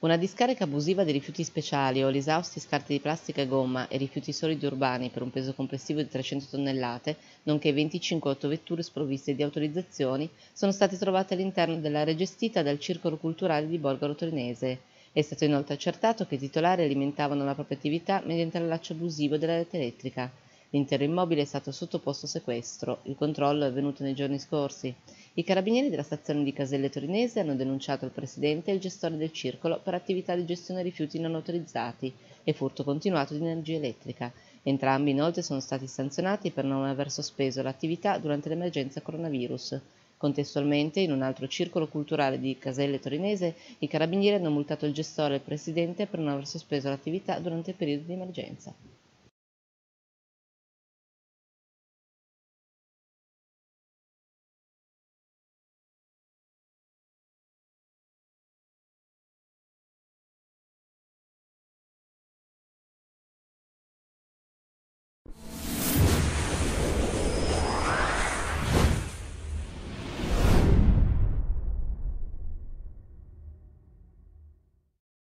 Una discarica abusiva di rifiuti speciali o l'esausti scarti di plastica e gomma e rifiuti solidi urbani per un peso complessivo di 300 tonnellate, nonché 25 autovetture sprovviste di autorizzazioni, sono state trovate all'interno dell'area gestita dal Circolo Culturale di Borgaro Torinese. È stato inoltre accertato che i titolari alimentavano la propria attività mediante l'allaccio abusivo della rete elettrica. L'intero immobile è stato sottoposto a sequestro. Il controllo è avvenuto nei giorni scorsi. I carabinieri della stazione di Caselle Torinese hanno denunciato il presidente e il gestore del circolo per attività di gestione rifiuti non autorizzati e furto continuato di energia elettrica. Entrambi inoltre sono stati sanzionati per non aver sospeso l'attività durante l'emergenza coronavirus. Contestualmente, in un altro circolo culturale di Caselle Torinese, i carabinieri hanno multato il gestore e il presidente per non aver sospeso l'attività durante il periodo di emergenza.